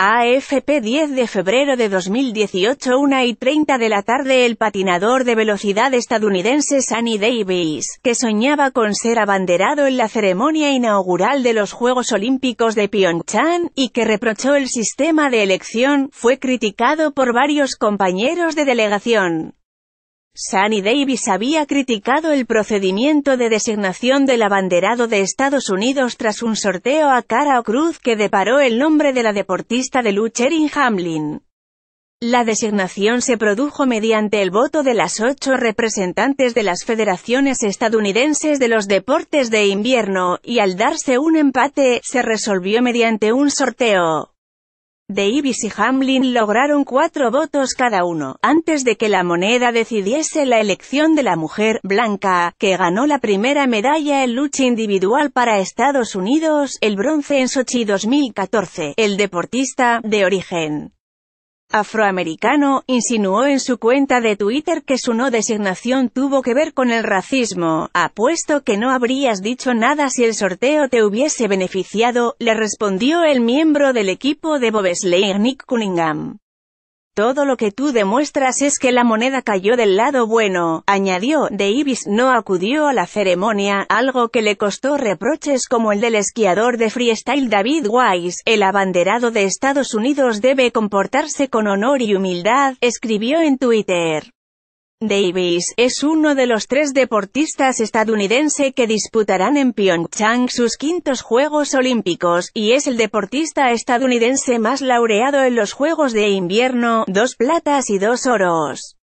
AFP 10 de febrero de 2018 1 y 30 de la tarde el patinador de velocidad estadounidense Sunny Davis, que soñaba con ser abanderado en la ceremonia inaugural de los Juegos Olímpicos de Pyeongchang, y que reprochó el sistema de elección, fue criticado por varios compañeros de delegación. Sunny Davis había criticado el procedimiento de designación del abanderado de Estados Unidos tras un sorteo a cara o cruz que deparó el nombre de la deportista de lucha Hamlin. La designación se produjo mediante el voto de las ocho representantes de las federaciones estadounidenses de los deportes de invierno, y al darse un empate, se resolvió mediante un sorteo. Davis y Hamlin lograron cuatro votos cada uno, antes de que la moneda decidiese la elección de la mujer blanca, que ganó la primera medalla en lucha individual para Estados Unidos, el bronce en Sochi 2014. El deportista, de origen afroamericano, insinuó en su cuenta de Twitter que su no designación tuvo que ver con el racismo. Apuesto que no habrías dicho nada si el sorteo te hubiese beneficiado, le respondió el miembro del equipo de bobesley Nick Cunningham. Todo lo que tú demuestras es que la moneda cayó del lado bueno, añadió. Davis no acudió a la ceremonia, algo que le costó reproches como el del esquiador de freestyle David Wise. El abanderado de Estados Unidos debe comportarse con honor y humildad, escribió en Twitter. Davis, es uno de los tres deportistas estadounidense que disputarán en Pyeongchang sus quintos Juegos Olímpicos, y es el deportista estadounidense más laureado en los Juegos de Invierno, dos platas y dos oros.